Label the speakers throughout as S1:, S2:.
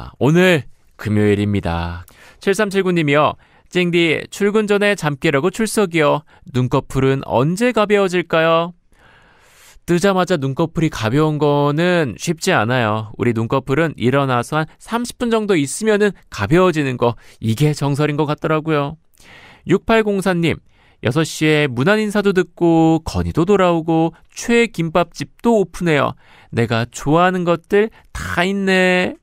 S1: 아, 오늘 금요일입니다. 7379님이요. 쨍디 출근 전에 잠 깨려고 출석이요. 눈꺼풀은 언제 가벼워질까요? 뜨자마자 눈꺼풀이 가벼운 거는 쉽지 않아요. 우리 눈꺼풀은 일어나서 한 30분 정도 있으면은 가벼워지는 거 이게 정설인 것 같더라고요. 6804님 6시에 문안 인사도 듣고 건의도 돌아오고 최 김밥집도 오픈해요. 내가 좋아하는 것들 다 있네.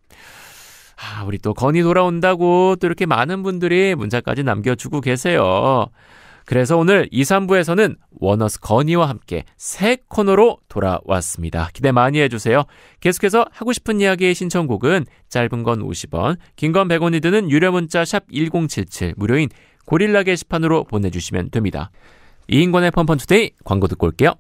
S1: 아, 우리 또 건이 돌아온다고 또 이렇게 많은 분들이 문자까지 남겨주고 계세요. 그래서 오늘 2, 3부에서는 원어스 건이와 함께 새 코너로 돌아왔습니다. 기대 많이 해주세요. 계속해서 하고 싶은 이야기의 신청곡은 짧은 건 50원, 긴 건 100원이 드는 유료 문자 샵 1077 무료인 고릴라 게시판으로 보내주시면 됩니다. 이인권의 펀펀투데이 광고 듣고 올게요.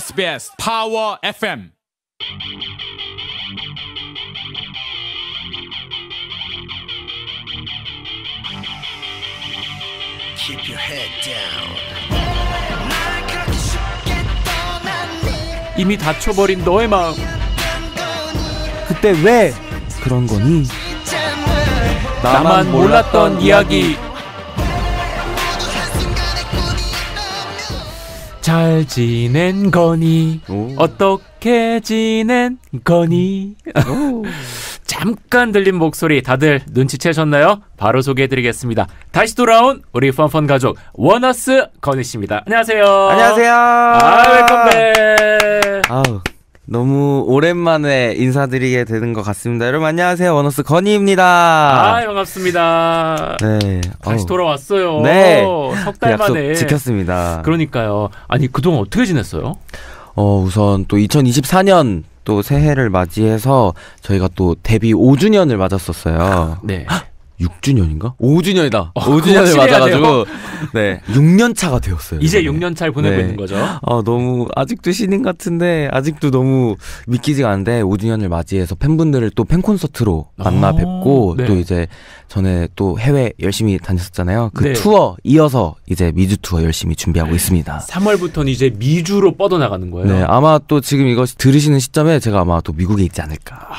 S1: SBS 파워 FM Keep your head down. 이미 닫혀버린 너의 마음 그때 왜 그런 거니 나만 몰랐던 이야기 잘 지낸 거니? 오. 어떻게 지낸 거니? 잠깐 들린 목소리 다들 눈치채셨나요? 바로 소개해드리겠습니다. 다시 돌아온 우리 펀펀 가족 원어스 건희 씨입니다. 안녕하세요. 안녕하세요. 아, 웰컴백. 아우 너무 오랜만에
S2: 인사드리게 되는 것 같습니다. 여러분 안녕하세요. 원어스 건희입니다. 아
S1: 반갑습니다.
S2: 네. 다시 어
S1: 돌아왔어요. 네. 석달 그 만에
S2: 지켰습니다. 그러니까요. 아니 그동안 어떻게 지냈어요? 어 우선 또 2024년 또 새해를 맞이해서 저희가 또 데뷔 5주년을 맞았었어요. 네. 6주년인가? 5주년이다. 어, 아, 5주년을 맞아가지고 네 6년 차가 되었어요. 이제 네. 6년 차를 보내고 네. 있는 거죠. 아 너무 아직도 신인 같은데 아직도 너무 믿기지가 않는데 5주년을 맞이해서 팬분들을 또 팬 콘서트로 만나 뵙고 어, 네. 또 이제 전에 또 해외 열심히 다녔었잖아요. 그 네. 투어 이어서 이제 미주 투어 열심히 준비하고 있습니다.
S1: 3월부터는 이제 미주로 뻗어나가는 거예요. 네
S2: 아마 또 지금 이것 들으시는 시점에 제가 아마 또 미국에 있지 않을까 아.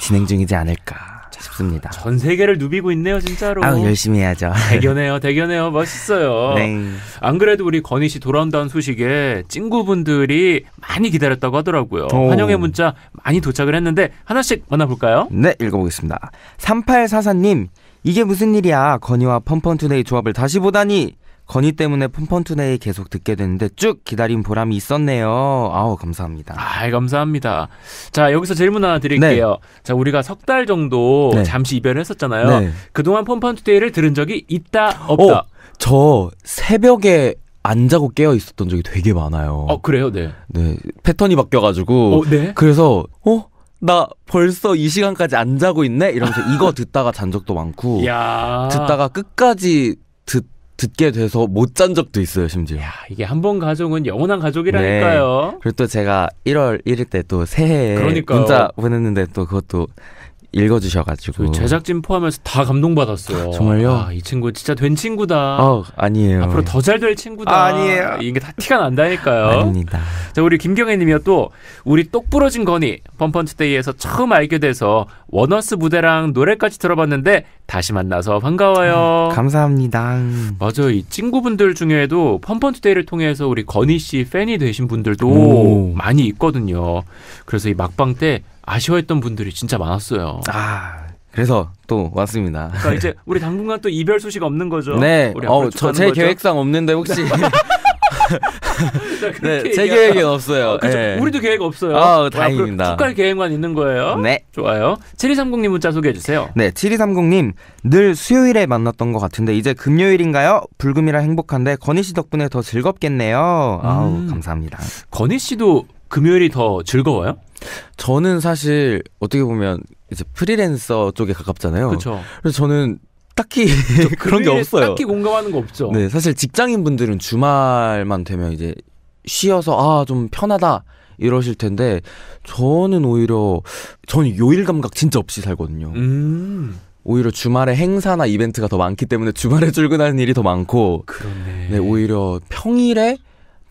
S2: 진행 중이지 않을까. 싶습니다.
S1: 전 세계를 누비고 있네요, 진짜로. 아,
S2: 열심히 해야죠. 대견해요,
S1: 대견해요. 멋있어요. 네. 안 그래도 우리 건희 씨 돌아온다는 소식에 친구분들이 많이 기다렸다고 하더라고요. 오. 환영의 문자 많이 도착을 했는데 하나씩 만나볼까요? 네, 읽어보겠습니다. 3844님, 이게
S2: 무슨 일이야? 건희와 펌펀투데이 조합을 다시 보다니. 건희 때문에 펀펀투데이 계속 듣게
S1: 됐는데 쭉 기다린 보람이 있었네요. 아우 감사합니다. 아 감사합니다. 자 여기서 질문 하나 드릴게요. 네. 자 우리가 석 달 정도 네. 잠시 이별했었잖아요. 네. 그동안 펀펀투데이를 들은 적이 있다 없다. 어,
S2: 저 새벽에 안 자고 깨어 있었던 적이 되게 많아요. 어 그래요, 네. 네 패턴이 바뀌어가지고. 어, 네. 그래서 어나 벌써 이 시간까지 안 자고 있네 이러면서 이거 듣다가 잔 적도 많고. 야. 듣다가 끝까지 듣게 돼서 못 잔 적도 있어요, 심지어. 야,
S1: 이게 한 번 가족은 영원한 가족이라니까요. 네.
S2: 그리고 또 제가 1월 1일 때 또 새해에 그러니까요. 문자 보냈는데 또 그것도 읽어주셔가지고 제작진
S1: 포함해서 다 감동받았어요. 정말요? 아, 이 친구 진짜 된 친구다. 어,
S2: 아니에요. 앞으로 더
S1: 잘 될 친구다. 아, 니에요 이게 다 티가 난다니까요. 아닙니다. 자, 우리 김경애님이요 또 우리 똑 부러진 건이 펌펀치데이에서 처음 알게 돼서 원어스 무대랑 노래까지 들어봤는데 다시 만나서 반가워요. 음, 감사합니다. 맞아요. 이 친구분들 중에도 펌펀트데이를 통해서 우리 건희 씨 팬이 되신 분들도 오. 많이 있거든요. 그래서 이 막방 때 아쉬워했던 분들이 진짜 많았어요. 아. 그래서 또 왔습니다. 그러니까 이제 우리 당분간 또 이별 소식 없는 거죠. 네. 어, 저제 계획상 없는데 혹시 네, 네, 제 계획은 없어요. 어, 그렇죠. 네. 우리도 계획 없어요. 아, 어, 다행입니다. 축갈 계획만 있는 거예요. 네. 좋아요. 7230님 문자 소개해 주세요.
S2: 네, 7230님. 늘 수요일에 만났던 것 같은데 이제 금요일인가요? 불금이라 행복한데 건희 씨 덕분에 더 즐겁겠네요. 음. 아우, 감사합니다. 건희 씨도 금요일이 더 즐거워요? 저는 사실 어떻게 보면 이제 프리랜서 쪽에 가깝잖아요. 그쵸. 그래서 저는 딱히 그런 게 없어요. 딱히
S1: 공감하는 거 없죠. 네,
S2: 사실 직장인 분들은 주말만 되면 이제 쉬어서 아 좀 편하다 이러실 텐데 저는 오히려 저는 요일 감각 진짜 없이 살거든요. 음. 오히려 주말에 행사나 이벤트가 더 많기 때문에 주말에 출근하는 일이 더 많고 그렇네. 네, 오히려 평일에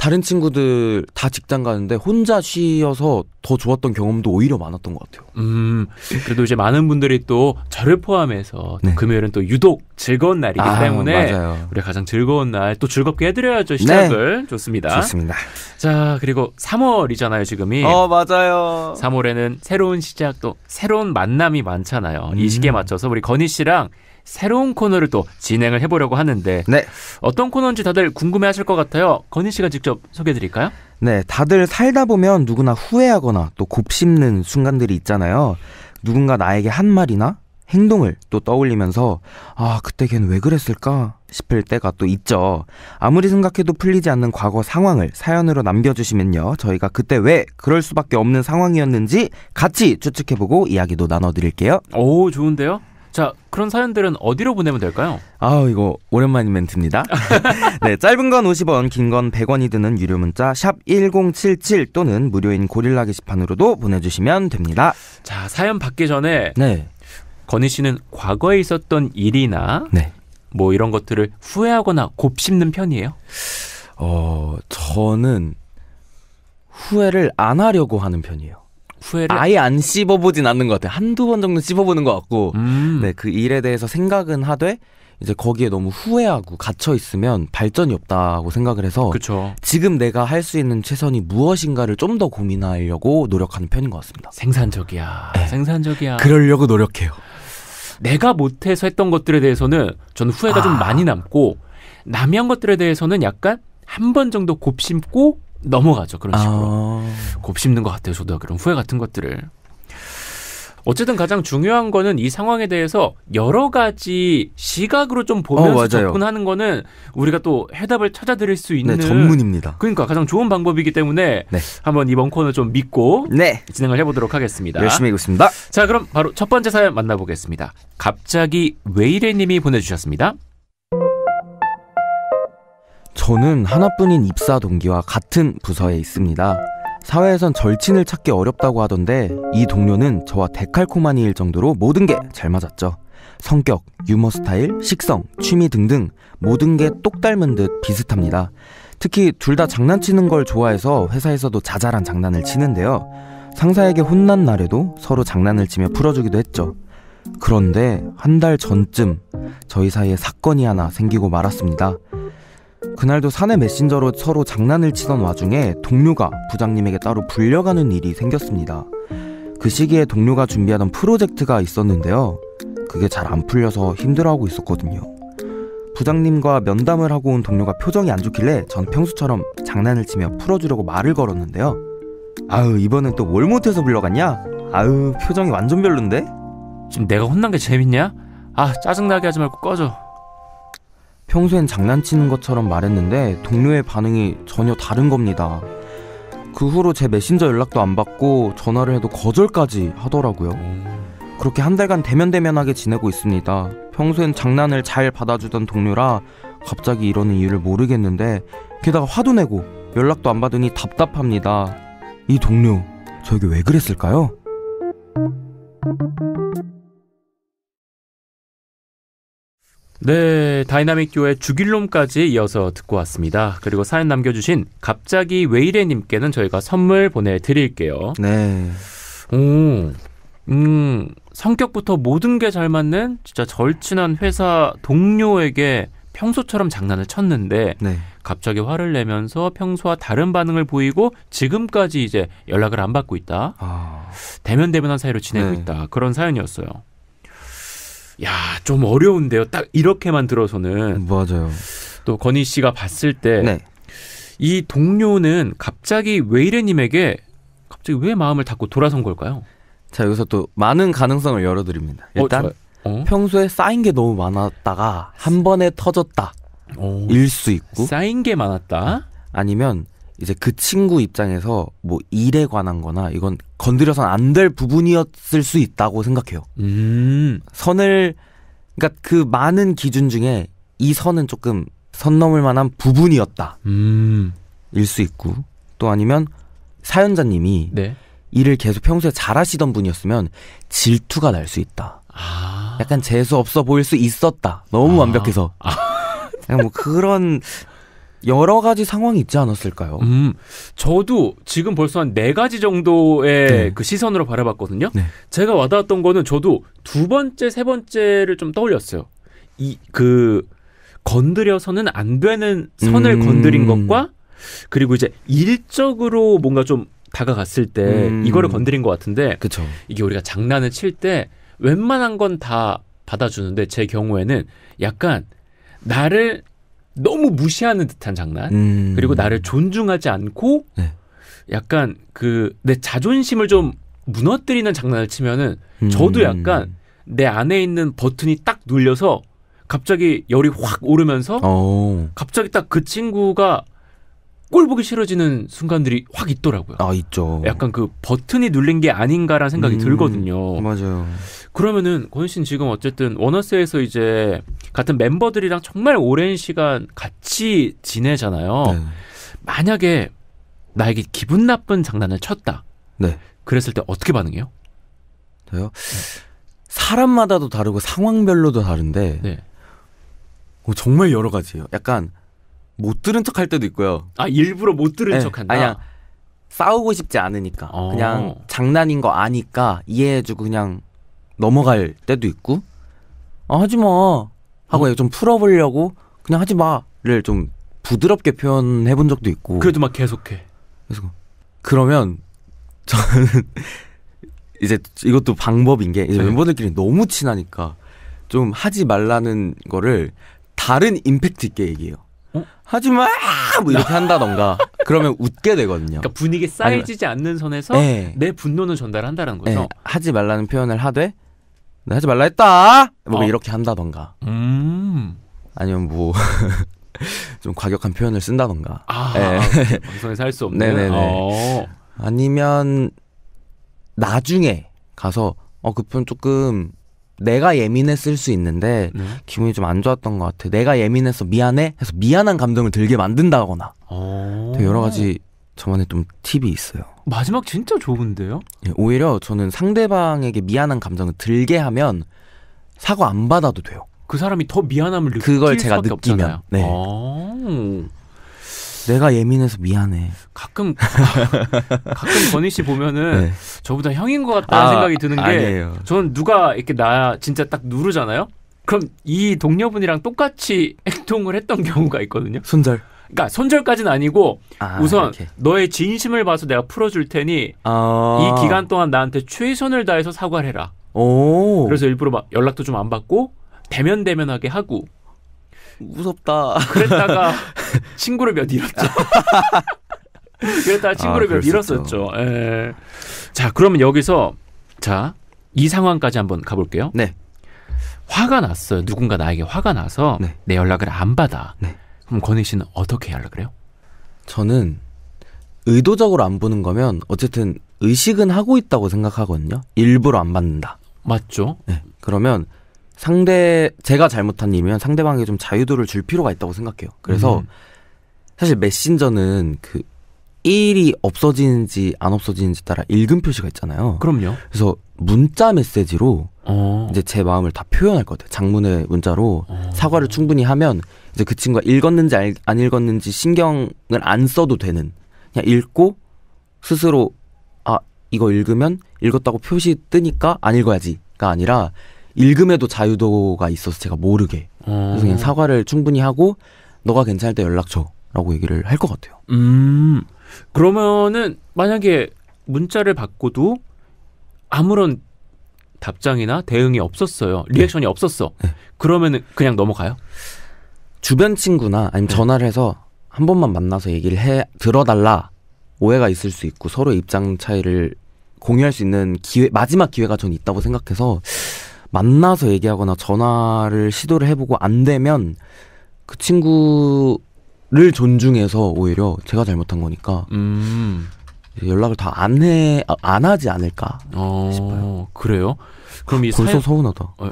S2: 다른 친구들 다 직장 가는데 혼자 쉬어서 더 좋았던 경험도 오히려
S1: 많았던 것 같아요. 음, 그래도 이제 많은 분들이 또 저를 포함해서 네. 금요일은 또 유독 즐거운 날이기 아, 때문에 맞아요. 우리 가장 즐거운 날 또 즐겁게 해드려야죠 시작을 네. 좋습니다. 좋습니다. 자 그리고 3월이잖아요 지금이. 어 맞아요. 3월에는 새로운 시작 또 새로운 만남이 많잖아요. 음. 이 시기에 맞춰서 우리 건희 씨랑 새로운 코너를 또 진행을 해보려고 하는데 네. 어떤 코너인지 다들 궁금해하실 것 같아요. 건희 씨가 직접 소개해드릴까요?
S2: 네, 다들 살다 보면 누구나 후회하거나 또 곱씹는 순간들이 있잖아요. 누군가 나에게 한 말이나 행동을 또 떠올리면서 아 그때 걔는 왜 그랬을까 싶을 때가 또 있죠. 아무리 생각해도 풀리지 않는 과거 상황을 사연으로 남겨주시면요. 저희가 그때 왜 그럴 수밖에 없는 상황이었는지 같이 추측해보고 이야기도 나눠드릴게요. 오 좋은데요. 자, 그런 사연들은 어디로 보내면 될까요? 아, 이거 오랜만인 멘트입니다. 네, 짧은 건 50원, 긴 건 100원이 드는 유료 문자 샵 1077 또는 무료인 고릴라 게시판으로도 보내 주시면 됩니다.
S1: 자, 사연 받기 전에 네. 건희 씨는 과거에 있었던 일이나 네. 뭐 이런 것들을 후회하거나 곱씹는 편이에요? 어, 저는 후회를 안 하려고 하는 편이에요. 후회를 아예
S2: 안 씹어보진 않는 것 같아요. 한두 번 정도 씹어보는 것 같고, 음. 네, 그 일에 대해서 생각은 하되, 이제 거기에 너무 후회하고 갇혀 있으면 발전이 없다고 생각을 해서 그쵸. 지금 내가 할 수 있는 최선이 무엇인가를 좀 더 고민하려고 노력하는 편인 것 같습니다.
S1: 생산적이야. 네. 생산적이야. 그러려고 노력해요. 내가 못해서 했던 것들에 대해서는 저는 후회가 아. 좀 많이 남고 남이 한 것들에 대해서는 약간 한 번 정도 곱씹고 넘어가죠. 그런 아. 식으로. 아... 곱씹는 것 같아요. 저도 그런 후회 같은 것들을. 어쨌든 가장 중요한 거는 이 상황에 대해서 여러 가지 시각으로 좀 어, 보면서 어, 접근하는 거는 우리가 또 해답을 찾아드릴 수 네, 있는 네, 전문입니다. 그러니까 가장 좋은 방법이기 때문에 네. 한번 이번 코너 좀 믿고 네. 진행을 해보도록 하겠습니다. 열심히 해보겠습니다. 자 그럼 바로 첫 번째 사연 만나보겠습니다. 갑자기 왜 이래님이 보내주셨습니다.
S2: 저는 하나뿐인 입사 동기와 같은 부서에 있습니다. 사회에선 절친을 찾기 어렵다고 하던데 이 동료는 저와 데칼코마니일 정도로 모든 게 잘 맞았죠. 성격, 유머 스타일, 식성, 취미 등등 모든 게 똑 닮은 듯 비슷합니다. 특히 둘 다 장난치는 걸 좋아해서 회사에서도 자잘한 장난을 치는데요. 상사에게 혼난 날에도 서로 장난을 치며 풀어주기도 했죠. 그런데 한 달 전쯤 저희 사이에 사건이 하나 생기고 말았습니다. 그날도 사내 메신저로 서로 장난을 치던 와중에 동료가 부장님에게 따로 불려가는 일이 생겼습니다. 그 시기에 동료가 준비하던 프로젝트가 있었는데요. 그게 잘 안 풀려서 힘들어하고 있었거든요. 부장님과 면담을 하고 온 동료가 표정이 안 좋길래 전 평소처럼 장난을 치며 풀어주려고 말을 걸었는데요. 아유, 이번엔 또 뭘 못해서 불려갔냐 아유,
S1: 표정이 완전 별론데? 지금 내가 혼난 게 재밌냐? 아, 짜증나게 하지 말고 꺼져.
S2: 평소엔 장난치는 것처럼 말했는데 동료의 반응이 전혀 다른 겁니다. 그 후로 제 메신저 연락도 안 받고 전화를 해도 거절까지 하더라고요. 그렇게 한 달간 대면대면하게 지내고 있습니다. 평소엔 장난을 잘 받아주던 동료라 갑자기 이러는 이유를 모르겠는데 게다가 화도 내고 연락도 안 받으니 답답합니다. 이 동료 저에게 왜 그랬을까요?
S1: 네, 다이나믹 교회 죽일놈까지 이어서 듣고 왔습니다. 그리고 사연 남겨주신 갑자기 왜 이래님께는 저희가 선물 보내드릴게요. 네. 오, 음, 성격부터 모든 게 잘 맞는 진짜 절친한 회사 동료에게 평소처럼 장난을 쳤는데 네. 갑자기 화를 내면서 평소와 다른 반응을 보이고 지금까지 이제 연락을 안 받고 있다. 아... 대면 대면한 사이로 지내고 네. 있다. 그런 사연이었어요. 야, 좀 어려운데요. 딱 이렇게만 들어서는. 맞아요. 또 건희 씨가 봤을 때. 네. 이 동료는 갑자기 웨이레님에게 갑자기 왜 마음을 닫고 돌아선 걸까요? 자, 여기서 또 많은 가능성을 열어드립니다. 어, 일단, 어, 어? 평소에 쌓인 게 너무 많았다가
S2: 한 번에 터졌다. 오, 어. 일수 있고. 쌓인 게 많았다. 아니면 이제 그 친구 입장에서 뭐 일에 관한 거나 이건 건드려선 안 될 부분이었을 수 있다고 생각해요. 음. 선을 그니까그 많은 기준 중에 이 선은 조금 선 넘을 만한 부분이었다. 음. 일 수 있고 또 아니면 사연자님이 네. 일을 계속 평소에 잘하시던 분이었으면 질투가 날 수 있다. 아. 약간 재수 없어 보일 수 있었다.
S1: 너무 아. 완벽해서. 아. 뭐 그런 여러 가지 상황이 있지 않았을까요? 음, 저도 지금 벌써 한 네 가지 정도의 네. 그 시선으로 바라봤거든요. 네. 제가 와닿았던 거는 저도 두 번째, 세 번째를 좀 떠올렸어요. 이, 그, 건드려서는 안 되는 선을 음. 건드린 것과 그리고 이제 일적으로 뭔가 좀 다가갔을 때 음. 이거를 건드린 것 같은데 그쵸. 이게 우리가 장난을 칠 때 웬만한 건 다 받아주는데 제 경우에는 약간 나를 너무 무시하는 듯한 장난 음. 그리고 나를 존중하지 않고 네. 약간 그 내 자존심을 좀 무너뜨리는 장난을 치면은 저도 음. 약간 내 안에 있는 버튼이 딱 눌려서 갑자기 열이 확 오르면서 오. 어. 갑자기 딱 그 친구가 꼴 보기 싫어지는 순간들이 확 있더라고요. 아 있죠. 약간 그 버튼이 눌린 게 아닌가라는 생각이 음, 들거든요. 맞아요. 그러면은 권현 씨는 지금 어쨌든 원어스에서 이제 같은 멤버들이랑 정말 오랜 시간 같이 지내잖아요. 네. 만약에 나에게 기분 나쁜 장난을 쳤다. 네. 그랬을 때 어떻게 반응해요? 저요? 사람마다도 다르고 상황별로도 다른데 네.
S2: 어, 정말 여러 가지예요. 약간 못 들은 척 할 때도 있고요. 아 일부러 못 들은 네. 예, 척한다. 아니야 싸우고 싶지 않으니까 어. 그냥 장난인 거 아니까 이해해주고 그냥 넘어갈 때도 있고 아, 하지 마 하고 어? 좀 풀어보려고 그냥 하지 마를 좀 부드럽게 표현해 본 적도 있고 그래도
S1: 막 계속해 그래서
S2: 그러면 저는 이제 이것도 방법인 게 이제 네. 멤버들끼리 너무 친하니까 좀 하지 말라는 거를 다른 임팩트 있게 얘기해요 어? 하지마! 뭐 이렇게 한다던가 그러면 웃게 되거든요. 그러니까
S1: 분위기 쌓이지 않는 선에서 네. 내 분노는 전달한다는 거죠. 네.
S2: 하지 말라는 표현을 하되 하지 말라 했다. 뭐 어. 이렇게 한다던가.
S1: 음.
S2: 아니면 뭐 좀 과격한 표현을 쓴다던가. 아, 네. 방송에서 할 수 없는. 네네네. 어. 아니면 나중에 가서 어그 표현 조금 내가 예민했을 수 있는데 네. 기분이 좀 안 좋았던 것 같아. 내가 예민해서 미안해 해서 미안한 감정을 들게 만든다거나 어. 되게 여러 가지 저만의 좀 팁이 있어요.
S1: 마지막 진짜 좋은데요?
S2: 예, 오히려 저는 상대방에게 미안한 감정을 들게 하면 사과 안 받아도 돼요. 그 사람이 더
S1: 미안함을 느낄 그걸 제가 느끼면
S2: 없잖아요. 네.
S1: 어. 내가 예민해서
S2: 미안해. 가끔
S1: 아, 가끔 건희 씨 보면은 네. 저보다 형인 것 같다는 아, 생각이 드는 게 아니에요. 저는 누가 이렇게 나 진짜 딱 누르잖아요. 그럼 이 동료분이랑 똑같이 행동을 했던 경우가 있거든요. 손절. 그러니까 손절까지는 아니고 아, 우선 이렇게. 너의 진심을 봐서 내가 풀어줄 테니 아. 이 기간 동안 나한테 최선을 다해서 사과를 해라. 오. 그래서 일부러 막 연락도 좀 안 받고 대면 대면하게 하고 무섭다. 그랬다가 친구를 몇 잃었죠. 그랬다가 친구를 아, 몇 잃었었죠. 예. 자, 그러면 여기서 자, 이 상황까지 한번 가볼게요. 네. 화가 났어요. 누군가 나에게 화가 나서 네. 내 연락을 안 받아. 네. 그럼 건희 씨는 어떻게 연락을 해요? 저는
S2: 의도적으로 안 보는 거면 어쨌든 의식은 하고 있다고 생각하거든요. 일부러 안 받는다. 맞죠? 네. 그러면 상대 제가 잘못한 일이면 상대방에게 좀 자유도를 줄 필요가 있다고 생각해요. 그래서 음. 사실 메신저는 그일이 없어지는지 안 없어지는지 따라 읽음 표시가 있잖아요. 그럼요. 그래서 문자 메시지로 어. 이제 제 마음을 다 표현할 것 같아요. 장문의 문자로 어. 사과를 충분히 하면 이제 그 친구가 읽었는지 알, 안 읽었는지 신경을 안 써도 되는 그냥 읽고 스스로 아 이거 읽으면 읽었다고 표시 뜨니까 안 읽어야지가 아니라 읽음에도 자유도가 있어서 제가 모르게 음. 그래서 그냥 아. 사과를 충분히 하고 너가 괜찮을 때 연락 줘라고 얘기를 할 것 같아요.
S1: 음 그러면은 만약에 문자를 받고도 아무런 답장이나 대응이 없었어요. 네. 리액션이 네. 없었어. 네. 그러면은 그냥 넘어가요?
S2: 주변 친구나 아니면 네. 전화를 해서 한 번만 만나서 얘기를 해 들어달라 오해가 있을 수 있고 서로 입장 차이를 공유할 수 있는 기회 마지막 기회가 전 있다고 생각해서 만나서 얘기하거나 전화를 시도를 해보고 안 되면 그 친구를 존중해서 오히려 제가 잘못한 거니까 음. 연락을 다 안 해, 아, 안 하지 않을까 어, 싶어요. 그래요? 그럼 이 벌써 사연... 서운하다. 어.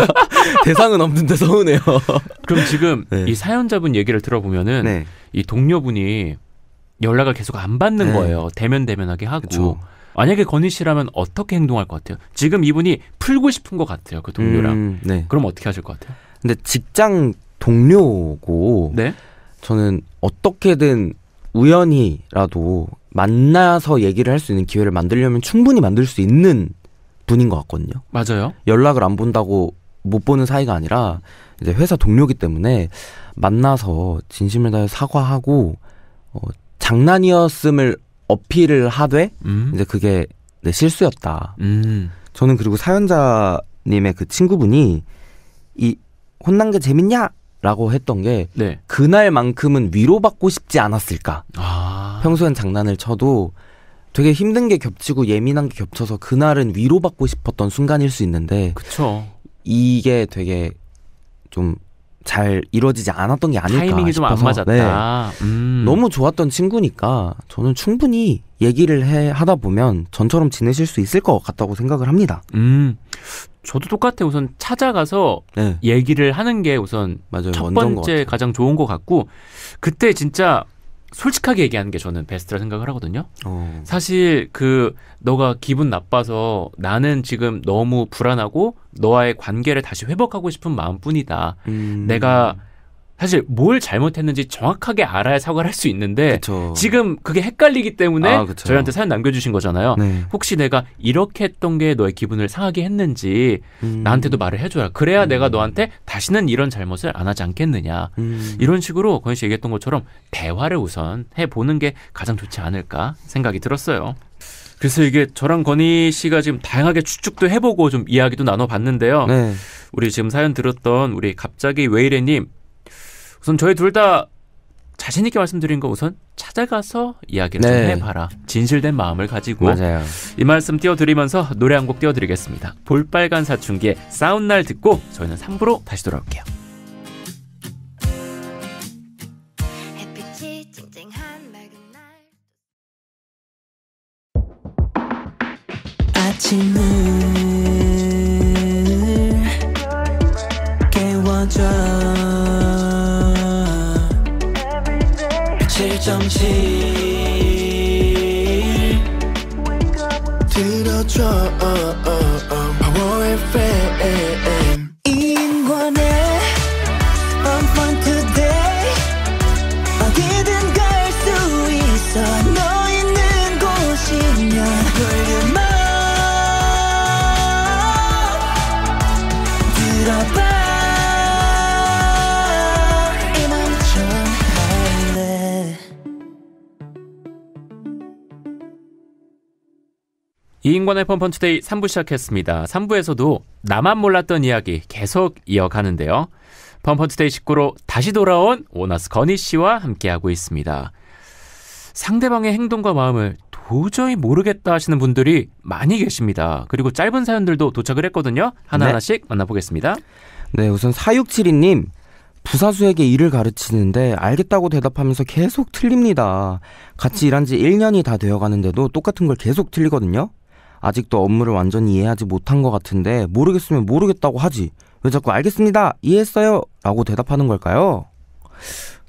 S2: 대상은 없는데 서운해요.
S1: 그럼 지금 네. 이 사연자분 얘기를 들어보면은 네. 이 동료분이 연락을 계속 안 받는 네. 거예요. 대면 대면하게 하고. 그쵸. 만약에 건희 씨라면 어떻게 행동할 것 같아요? 지금 이분이 풀고 싶은 것 같아요. 그 동료랑. 음, 네. 그럼 어떻게 하실 것 같아요? 근데
S2: 직장 동료고 네? 저는 어떻게든 우연히라도 만나서 얘기를 할 수 있는 기회를 만들려면 충분히 만들 수 있는 분인 것 같거든요. 맞아요. 연락을 안 본다고 못 보는 사이가 아니라 이제 회사 동료기 때문에 만나서 진심을 다해 사과하고 어, 장난이었음을 어필을 하되 음. 이제 그게 내 실수였다. 음. 저는 그리고 사연자님의 그 친구분이 이 혼난 게 재밌냐? 라고 했던 게 네. 그날만큼은 위로받고 싶지 않았을까. 아. 평소엔 장난을 쳐도 되게 힘든 게 겹치고 예민한 게 겹쳐서 그날은 위로받고 싶었던 순간일 수 있는데 그쵸. 이게 되게 좀잘 이루어지지 않았던 게 아닐까 타이밍이 좀 안 맞았다. 네. 음. 너무 좋았던 친구니까 저는 충분히 얘기를 해 하다 보면 전처럼 지내실 수 있을 것 같다고 생각을 합니다. 음.
S1: 저도 똑같아요. 우선 찾아가서 네. 얘기를 하는 게 우선 맞아요. 첫 번째 가장 좋은 것 같고 그때 진짜 솔직하게 얘기하는 게 저는 베스트라 생각을 하거든요. 어. 사실 그 너가 기분 나빠서 나는 지금 너무 불안하고 너와의 관계를 다시 회복하고 싶은 마음뿐이다. 음. 내가 사실 뭘 잘못했는지 정확하게 알아야 사과를 할 수 있는데 그쵸. 지금 그게 헷갈리기 때문에 아, 저희한테 사연 남겨주신 거잖아요. 네. 혹시 내가 이렇게 했던 게 너의 기분을 상하게 했는지 음. 나한테도 말을 해줘라. 그래야 음. 내가 너한테 다시는 이런 잘못을 안 하지 않겠느냐. 음. 이런 식으로 권씨 얘기했던 것처럼 대화를 우선 해보는 게 가장 좋지 않을까 생각이 들었어요. 그래서 이게 저랑 권희 씨가 지금 다양하게 추측도 해보고 좀 이야기도 나눠봤는데요. 네. 우리 지금 사연 들었던 우리 갑자기 왜 이래님 우선 저희 둘 다 자신 있게 말씀드린 거 우선 찾아가서 이야기를 네. 좀 해봐라. 진실된 마음을 가지고 맞아요. 이 말씀 띄워드리면서 노래 한 곡 띄워드리겠습니다. 볼빨간 사춘기의 싸운날 듣고 저희는 3부로 다시 돌아올게요. 아침
S2: 100.7 들어줘 oh, oh, oh. Power FM
S1: 김종관의 펀펀투데이 3부 시작했습니다. 3부에서도 나만 몰랐던 이야기 계속 이어가는데요. 펀펀투데이 19로 다시 돌아온 오나스 건희 씨와 함께하고 있습니다. 상대방의 행동과 마음을 도저히 모르겠다 하시는 분들이 많이 계십니다. 그리고 짧은 사연들도 도착을 했거든요. 하나하나씩 네. 만나보겠습니다. 네, 우선 4672님.
S2: 부사수에게 일을 가르치는데 알겠다고 대답하면서 계속 틀립니다. 같이 일한 지 1년이 다 되어 가는데도 똑같은 걸 계속 틀리거든요. 아직도 업무를 완전히 이해하지 못한 것 같은데 모르겠으면 모르겠다고 하지. 왜 자꾸 알겠습니다. 이해했어요. 라고 대답하는 걸까요?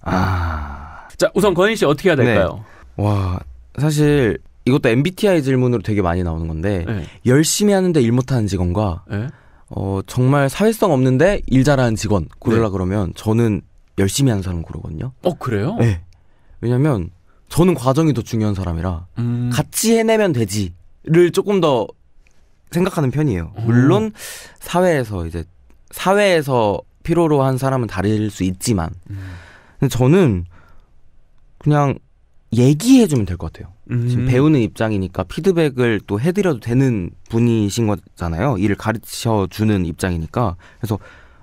S1: 아. 자, 우선 건희 씨 어떻게 해야 네. 될까요?
S2: 네. 와, 사실 이것도 MBTI 질문으로 되게 많이 나오는 건데 네. 열심히 하는데 일 못하는 직원과 네. 어, 정말 사회성 없는데 일 잘하는 직원 고르라 네. 그러면 저는 열심히 하는 사람 고르거든요.
S1: 어, 그래요? 네.
S2: 왜냐면 저는 과정이 더 중요한 사람이라 음. 같이 해내면 되지. 를 조금 더 생각하는 편이에요. 음. 물론 사회에서 이제 사회에서 필요로 한 사람은 다를 수 있지만 음. 근데 저는 그냥 얘기해 주면 될 것 같아요. 음. 지금 배우는 입장이니까 피드백을 또 해드려도 되는 분이신 거잖아요. 일을 가르쳐 주는 입장이니까 그래서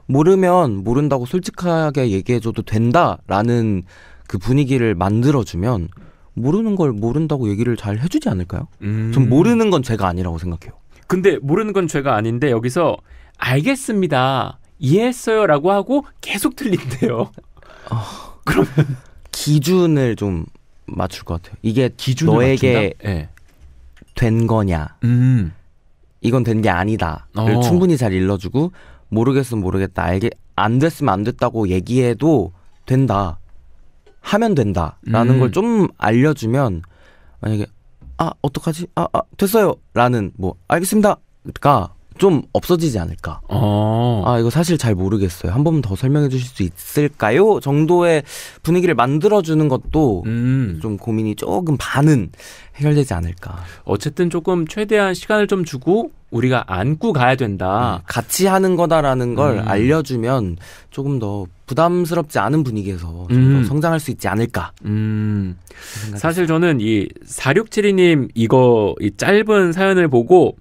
S2: 모르면 모른다고 솔직하게 얘기해줘도 된다라는 그 분위기를 만들어주면 모르는 걸 모른다고 얘기를 잘 해주지 않을까요? 음. 전 모르는 건 죄가 아니라고 생각해요.
S1: 근데 모르는 건 죄가 아닌데 여기서 알겠습니다. 이해했어요라고 하고 계속 틀린대요. 어,
S2: 그러면 기준을 좀 맞출 것 같아요. 이게 기준을 너에게 네. 된 거냐? 음. 이건 된 게 아니다를 어. 충분히 잘 일러주고 모르겠으면 모르겠다. 알게 안 됐으면 안 됐다고 얘기해도 된다. 하면 된다라는 음. 걸좀 알려주면 만약에 아 어떡하지 아, 아 됐어요라는 뭐 알겠습니다가 좀 없어지지 않을까. 어. 아 이거 사실 잘 모르겠어요. 한 번 더 설명해 주실 수 있을까요? 정도의 분위기를 만들어 주는 것도 음. 좀 고민이 조금 반은 해결되지 않을까.
S1: 어쨌든 조금 최대한 시간을 좀 주고 우리가 안고 가야 된다. 음, 같이 하는 거다라는 걸 음. 알려주면 조금 더 부담스럽지 않은 분위기에서 음.
S2: 성장할 수 있지 않을까. 음.
S1: 사실 저는 이 4672님 이거 이 짧은 사연을 보고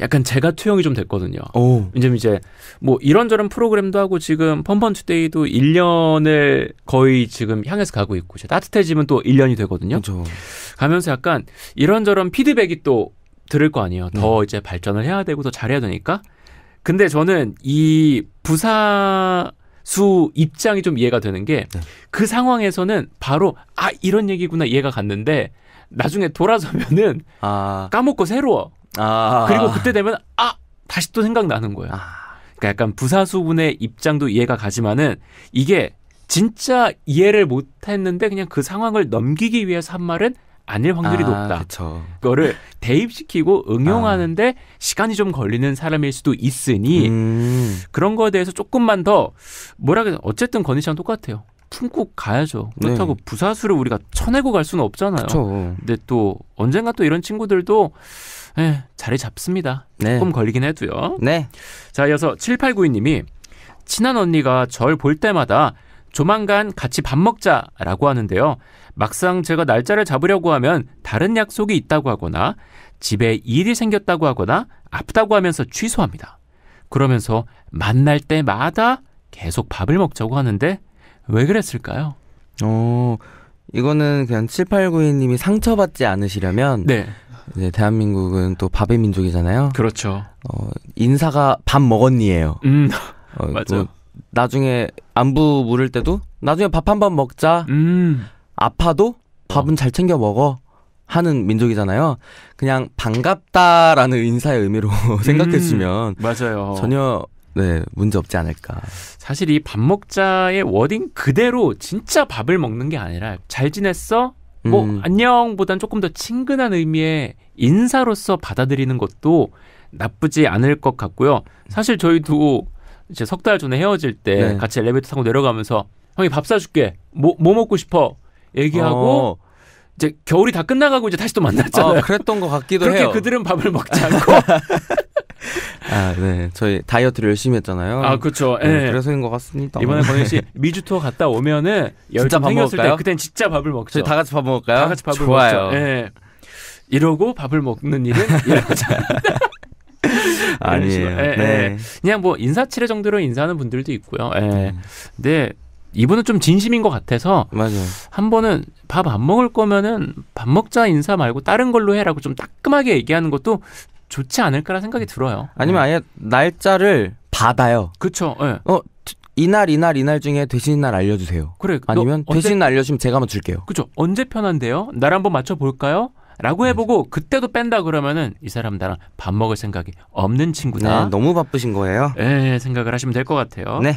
S1: 약간 제가 투영이 좀 됐거든요. 오. 이제 이제 뭐 이런저런 프로그램도 하고 지금 펀펀 투데이도 1년을 거의 지금 향해서 가고 있고 이제 따뜻해지면 또 1년이 되거든요. 그쵸. 그렇죠. 가면서 약간 이런저런 피드백이 또 들을 거 아니에요. 네. 더 네. 이제 발전을 해야 되고 더 잘해야 되니까. 근데 저는 이 부사 수 입장이 좀 이해가 되는 게그 네. 그 상황에서는 바로 아 이런 얘기구나 이해가 갔는데 나중에 돌아서면은 아. 까먹고 새로워. 아. 그리고 그때 되면 아 다시 또 생각나는 거예요. 아. 그러니까 약간 부사수분의 입장도 이해가 가지만은 이게 진짜 이해를 못 했는데 그냥 그 상황을 넘기기 위해서 한 말은 아닐 확률이 아, 높다. 그거를 대입시키고 응용하는데 아. 시간이 좀 걸리는 사람일 수도 있으니 음. 그런 거에 대해서 조금만 더 뭐라 그래 어쨌든 건희 씨랑 똑같아요. 품고 가야죠. 그렇다고 네. 부사수를 우리가 쳐내고 갈 수는 없잖아요. 그쵸. 근데 또 언젠가 또 이런 친구들도 에, 예, 자리 잡습니다. 네. 조금 걸리긴 해도요. 네. 자, 이어서 7892님이 친한 언니가 절 볼 때마다 조만간 같이 밥 먹자라고 하는데요. 막상 제가 날짜를 잡으려고 하면 다른 약속이 있다고 하거나 집에 일이 생겼다고 하거나 아프다고 하면서 취소합니다. 그러면서 만날 때마다 계속 밥을 먹자고 하는데 왜 그랬을까요? 어, 이거는 그냥 7892님이
S2: 상처받지 않으시려면 네. 이제 대한민국은 또 밥의 민족이잖아요. 그렇죠. 어, 인사가 밥 먹었니예요. 음. 어, 맞아요. 나중에 안부 물을 때도 나중에 밥 한 번 먹자. 음. 아파도 밥은 잘 챙겨 먹어. 하는 민족이잖아요. 그냥 반갑다라는 인사의 의미로 음. 생각해 주면
S1: 맞아요. 전혀
S2: 네, 문제 없지 않을까.
S1: 사실 이 밥 먹자의 워딩 그대로 진짜 밥을 먹는 게 아니라 잘 지냈어? 뭐 음. 안녕보단 조금 더 친근한 의미의 인사로서 받아들이는 것도 나쁘지 않을 것 같고요. 사실 저희도 이제 석달 전에 헤어질 때 네. 같이 엘리베이터 타고 내려가면서 형이 밥 사줄게. 뭐, 뭐 먹고 싶어? 얘기하고 어. 이제 겨울이 다 끝나가고 이제 다시 또 만났잖아요. 아, 그랬던 것 같기도 그렇게 해요. 그렇게 그들은 밥을 먹지 않고.
S2: 아, 네. 저희 다이어트를 열심히 했잖아요. 아, 그렇죠. 네, 네. 그래서인 것 같습니다. 이번에 네. 권희 씨
S1: 미주 투어 갔다 오면은 진짜 밥 생겼을 먹을때 그땐 진짜 밥을 먹죠. 저희 다 같이 밥 먹을까요? 다 같이 밥을 좋아요. 먹죠. 예. 네. 이러고 밥을 먹는 일은 이러지 아니에요. 예, 예, 네. 그냥 뭐 인사치레 정도로 인사하는 분들도 있고요. 예. 음. 근데 이분은 좀 진심인 것 같아서 맞아요. 한 번은 밥 안 먹을 거면은 밥 먹자 인사 말고 다른 걸로 해라고 좀 따끔하게 얘기하는 것도 좋지 않을까라 는 생각이 들어요. 아니면 예. 아예 날짜를 받아요. 그쵸. 예. 어 이날 이날 이날
S2: 중에 되신날 알려주세요. 그래. 아니면 되신날 알려주면 제가 한번 줄게요
S1: 그죠. 언제 편한데요? 날 한번 맞춰 볼까요? 라고 해보고 그때도 뺀다 그러면은 이 사람 나랑 밥 먹을 생각이 없는 친구다. 네, 너무 바쁘신 거예요. 네, 생각을 하시면 될 것 같아요. 네.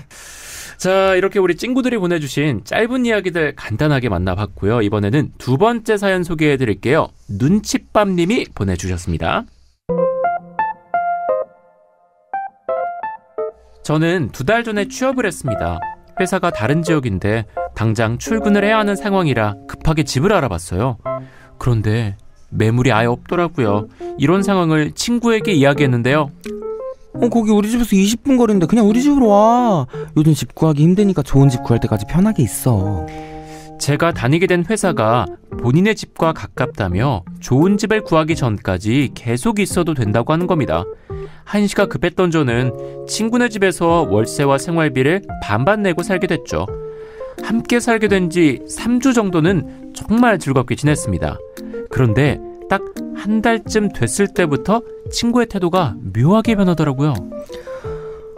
S1: 자, 이렇게 우리 친구들이 보내주신 짧은 이야기들 간단하게 만나봤고요. 이번에는 두 번째 사연 소개해 드릴게요. 눈칫밥님이 보내주셨습니다. 저는 두 달 전에 취업을 했습니다. 회사가 다른 지역인데 당장 출근을 해야 하는 상황이라 급하게 집을 알아봤어요. 그런데 매물이 아예 없더라고요. 이런 상황을 친구에게 이야기했는데요.
S2: 어, 거기 우리 집에서 20분 거리인데 그냥 우리 집으로 와. 요즘 집 구하기 힘드니까 좋은 집 구할 때까지 편하게 있어.
S1: 제가 다니게 된 회사가 본인의 집과 가깝다며 좋은 집을 구하기 전까지 계속 있어도 된다고 하는 겁니다. 한시가 급했던 저는 친구네 집에서 월세와 생활비를 반반 내고 살게 됐죠. 함께 살게 된 지 3주 정도는 정말 즐겁게 지냈습니다. 그런데 딱 한 달쯤 됐을 때부터 친구의 태도가 묘하게 변하더라고요.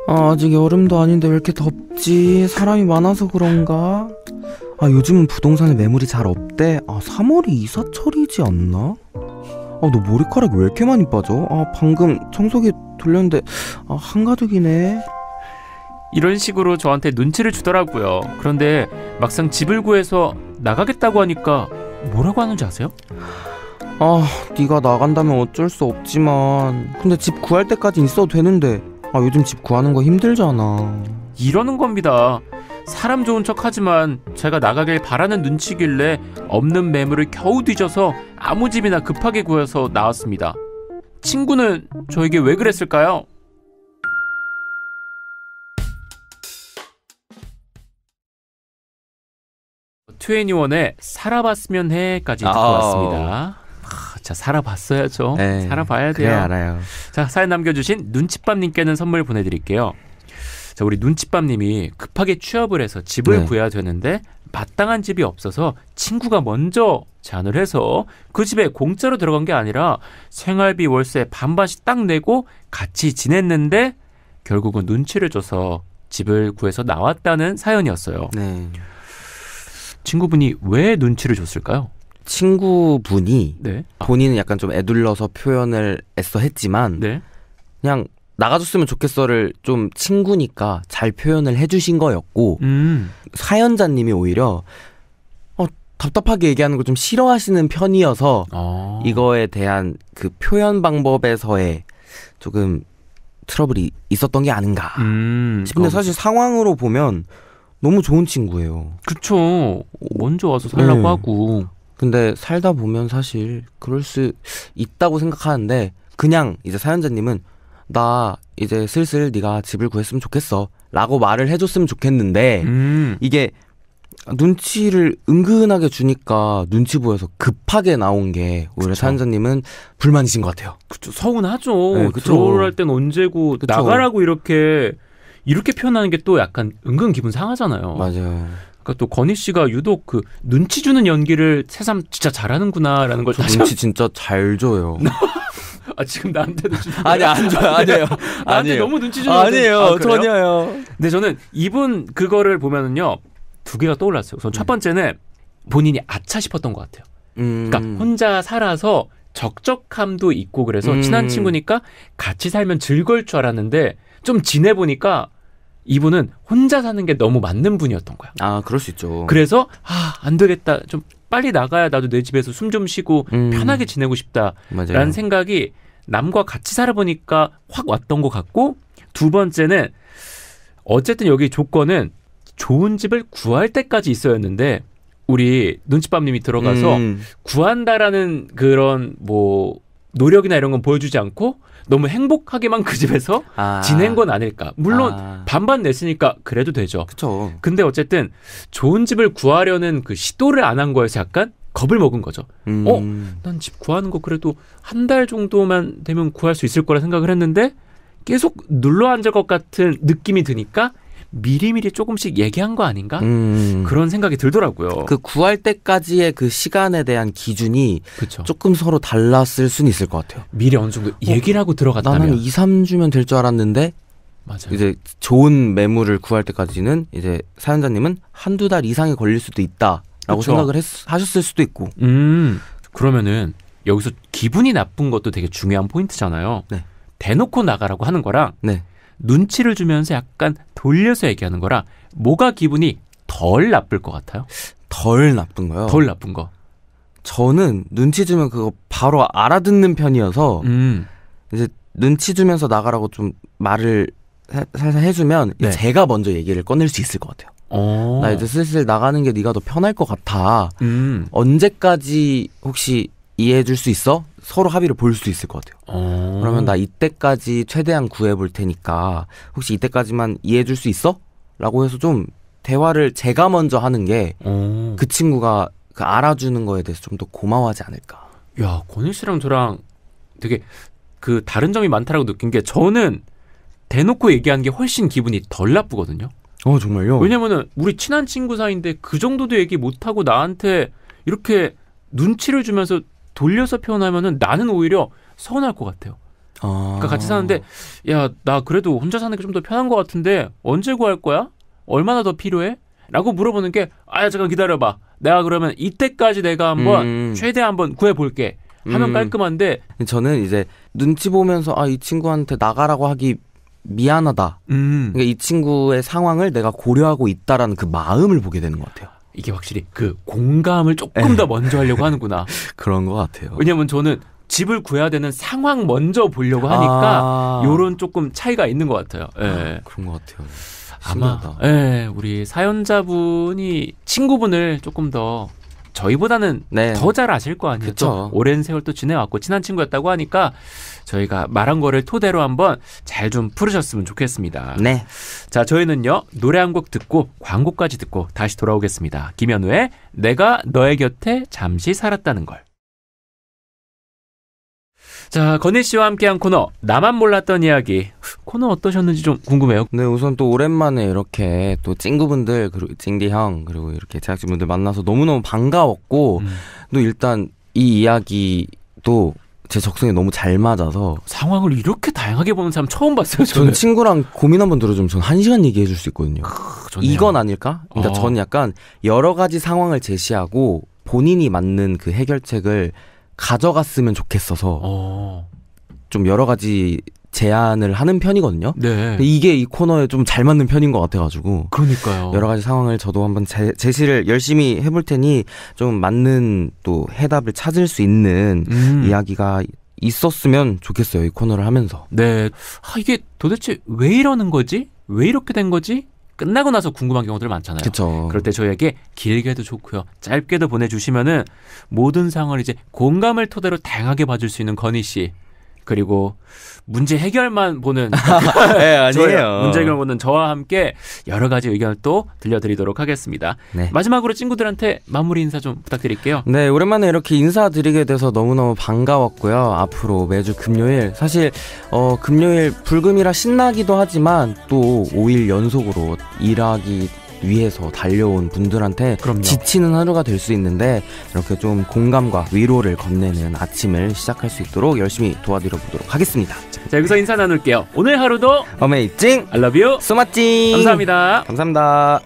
S2: 아, 아직 여름도 아닌데 왜 이렇게 덥지? 사람이 많아서 그런가? 아, 요즘은 부동산에 매물이 잘 없대. 아, 3월이 이사철이지 않나? 아, 너 머리카락 왜 이렇게 많이 빠져? 아, 방금 청소기 돌렸는데 아, 한가득이네.
S1: 이런 식으로 저한테 눈치를 주더라고요. 그런데 막상 집을 구해서 나가겠다고 하니까
S2: 뭐라고 하는지 아세요? 아, 네가 나간다면 어쩔 수 없지만 근데 집 구할 때까지 있어도 되는데 아, 요즘 집 구하는 거 힘들잖아.
S1: 이러는 겁니다. 사람 좋은 척 하지만 제가 나가길 바라는 눈치길래 없는 매물을 겨우 뒤져서 아무 집이나 급하게 구해서 나왔습니다. 친구는 저에게 왜 그랬을까요? 투애니원의 살아봤으면 해까지 들어 왔습니다. 아, 자 살아봤어야죠. 네, 살아봐야 돼요. 알아요. 자 사연 남겨주신 눈칫밥님께는 선물 보내드릴게요. 자 우리 눈칫밥님이 급하게 취업을 해서 집을 네. 구해야 되는데 마땅한 집이 없어서 친구가 먼저 제안을 해서 그 집에 공짜로 들어간 게 아니라 생활비 월세 반반씩 딱 내고 같이 지냈는데 결국은 눈치를 줘서 집을 구해서 나왔다는 사연이었어요. 네. 친구분이 왜 눈치를 줬을까요?
S2: 친구분이 네. 본인은 약간 좀 애둘러서 표현을 애써 했지만 네. 그냥 나가줬으면 좋겠어를 좀 친구니까 잘 표현을 해주신 거였고 음. 사연자님이 오히려 어, 답답하게 얘기하는 걸 좀 싫어하시는 편이어서 아. 이거에 대한 그 표현 방법에서의 조금 트러블이 있었던 게 아닌가 음. 싶은데 사실 상황으로 보면 너무 좋은 친구예요. 그쵸. 먼저 와서 살라고 네. 하고. 근데 살다 보면 사실 그럴 수 있다고 생각하는데 그냥 이제 사연자님은 나 이제 슬슬 네가 집을 구했으면 좋겠어 라고 말을 해줬으면 좋겠는데 음. 이게 눈치를 은근하게 주니까 눈치 보여서 급하게 나온 게 오히려 그쵸. 사연자님은 불만이신 것 같아요.
S1: 그쵸. 서운하죠. 네, 그쵸. 들어올 땐 언제고 그쵸. 나가라고 이렇게 이렇게 표현하는 게 또 약간 은근 기분 상하잖아요. 맞아요. 그러니까 또 건희 씨가 유독 그 눈치 주는 연기를 새삼 진짜 잘하는구나라는 걸 다시 눈치
S2: 진짜 잘 줘요.
S1: 아 지금 나한테도 아니 안 줘요 아니에요 아니에요. 너무 눈치 주는 아니에요 아, 전혀요. 근데 저는 이분 그거를 보면은요 두 개가 떠올랐어요. 우선 첫 음. 번째는 본인이 아차 싶었던 것 같아요. 그러니까 음. 그러니까 혼자 살아서 적적함도 있고 그래서 음. 친한 친구니까 같이 살면 즐거울 줄 알았는데 좀 지내보니까 이분은 혼자 사는 게 너무 맞는 분이었던 거야. 아, 그럴 수 있죠. 그래서 아, 안 되겠다. 좀 빨리 나가야 나도 내 집에서 숨 좀 쉬고 음. 편하게 지내고 싶다라는 생각이 남과 같이 살아보니까 확 왔던 것 같고 두 번째는 어쨌든 여기 조건은 좋은 집을 구할 때까지 있어였는데 우리 눈칫밥님이 들어가서 음. 구한다라는 그런 뭐 노력이나 이런 건 보여주지 않고 너무 행복하게만 그 집에서 아. 지낸 건 아닐까. 물론 아. 반반 냈으니까 그래도 되죠. 그쵸. 근데 어쨌든 좋은 집을 구하려는 그 시도를 안 한 거에서 약간 겁을 먹은 거죠. 음. 어, 난 집 구하는 거 그래도 한 달 정도만 되면 구할 수 있을 거라 생각을 했는데 계속 눌러 앉을 것 같은 느낌이 드니까 미리미리 조금씩 얘기한 거 아닌가 음. 그런 생각이 들더라고요. 그 구할 때까지의 그 시간에 대한 기준이
S2: 그쵸. 조금 서로 달랐을 수 있을 것 같아요. 미리 어느 정도 얘기를 어, 하고 들어갔다면 나는 2, 3주면 될 줄 알았는데 맞아요. 이제 좋은 매물을 구할 때까지는 이제
S1: 사연자님은 한두 달 이상이 걸릴 수도 있다라고 그쵸. 생각을 했, 하셨을 수도 있고. 음. 그러면은 여기서 기분이 나쁜 것도 되게 중요한 포인트잖아요. 네. 대놓고 나가라고 하는 거랑 네. 눈치를 주면서 약간 돌려서 얘기하는 거라 뭐가 기분이 덜 나쁠 것 같아요?
S2: 덜 나쁜
S1: 거요? 덜 나쁜 거.
S2: 저는 눈치 주면 그거 바로 알아듣는 편이어서 음. 이제 눈치 주면서 나가라고 좀 말을 살살 해주면 네. 제가 먼저 얘기를 꺼낼 수 있을 것 같아요. 오. 어. 나 이제 슬슬 나가는 게 네가 더 편할 것 같아. 음. 언제까지 혹시 이해해 줄 수 있어? 서로 합의를 볼 수 있을 것 같아요. 어. 그러면 나 이때까지 최대한 구해 볼 테니까 혹시 이때까지만 이해해 줄 수 있어? 라고 해서 좀 대화를 제가 먼저 하는 게그 어. 친구가 그 알아주는 거에 대해서 좀 더 고마워하지
S1: 않을까. 야, 권일 씨랑 저랑 되게 그 다른 점이 많다라고 느낀 게 저는 대놓고 얘기하는 게 훨씬 기분이 덜 나쁘거든요. 어, 정말요? 왜냐면은 우리 친한 친구 사이인데 그 정도도 얘기 못 하고 나한테 이렇게 눈치를 주면서 돌려서 표현하면은 나는 오히려 서운할 것 같아요.
S2: 아. 그러니까 같이 아.
S1: 사는데 야 나 그래도 혼자 사는 게 좀 더 편한 것 같은데 언제 구할 거야? 얼마나 더 필요해? 라고 물어보는 게 아야 잠깐 기다려봐 내가 그러면 이때까지 내가 한번 음. 최대 한번 구해볼게 하면 음. 깔끔한데
S2: 저는 이제 눈치 보면서 아이 친구한테 나가라고 하기 미안하다
S1: 음. 그러니까
S2: 이 친구의 상황을 내가 고려하고 있다라는
S1: 그 마음을 보게 되는 것 같아요 이게 확실히 그 공감을 조금 더 예. 먼저 하려고 하는구나. 그런 것 같아요. 왜냐면 저는 집을 구해야 되는 상황 먼저 보려고 하니까 아. 요런 조금 차이가 있는 것 같아요. 예. 아, 그런 것 같아요. 신기하다. 아마 예, 우리 사연자분이 친구분을 조금 더 저희보다는 네. 더잘 아실 거 아니에요. 그쵸. 오랜 세월 또 지내왔고 친한 친구였다고 하니까 저희가 말한 거를 토대로 한번 잘 좀 풀으셨으면 좋겠습니다. 네. 자, 저희는요 노래 한 곡 듣고 광고까지 듣고 다시 돌아오겠습니다. 김현우의 내가 너의 곁에 잠시 살았다는 걸. 자, 건희 씨와 함께한 코너 나만 몰랐던 이야기 코너 어떠셨는지 좀 궁금해요. 네, 우선 또 오랜만에 이렇게 또 친구분들
S2: 그리고 찡디 형 그리고 이렇게 제작진분들 만나서 너무너무 반가웠고 음. 또 일단 이 이야기도 제 적성에 너무 잘 맞아서
S1: 상황을 이렇게 다양하게 보는 사람 처음 봤어요. 저는, 저는
S2: 친구랑 고민 한번 들어주면 저는 한 시간 얘기해 줄 수 있거든요. 크, 이건 아닐까? 그러니까 어. 저는 약간 여러 가지 상황을 제시하고 본인이 맞는 그 해결책을 가져갔으면 좋겠어서
S1: 어.
S2: 좀 여러 가지 제안을 하는 편이거든요. 네. 이게 이 코너에 좀 잘 맞는 편인 것 같아가지고. 그러니까요. 여러 가지 상황을 저도 한번 제, 제시를 열심히 해볼 테니 좀 맞는 또 해답을 찾을 수 있는 음. 이야기가 있었으면 좋겠어요. 이 코너를 하면서.
S1: 네. 아, 이게 도대체 왜 이러는 거지? 왜 이렇게 된 거지? 끝나고 나서 궁금한 경우들 많잖아요. 그쵸. 그럴 때 저희에게 길게도 좋고요. 짧게도 보내주시면은 모든 상황을 이제 공감을 토대로 다양하게 봐줄 수 있는 건희 씨. 그리고 문제 해결만 보는 네, 아니에요. 문제 해결 보는 저와 함께 여러 가지 의견을 또 들려드리도록 하겠습니다. 네. 마지막으로 친구들한테 마무리 인사 좀 부탁드릴게요.
S2: 네, 오랜만에 이렇게 인사드리게 돼서 너무너무 반가웠고요. 앞으로 매주 금요일 사실 어, 금요일 불금이라 신나기도 하지만 또 5일 연속으로 일하기 위에서 달려온 분들한테 그럼요. 지치는 하루가 될 수 있는데 이렇게 좀 공감과 위로를 건네는 아침을 시작할 수 있도록 열심히 도와드려 보도록 하겠습니다.
S1: 자, 여기서 인사 나눌게요. 오늘 하루도 어메이징 알러뷰 소마찡 감사합니다. 감사합니다.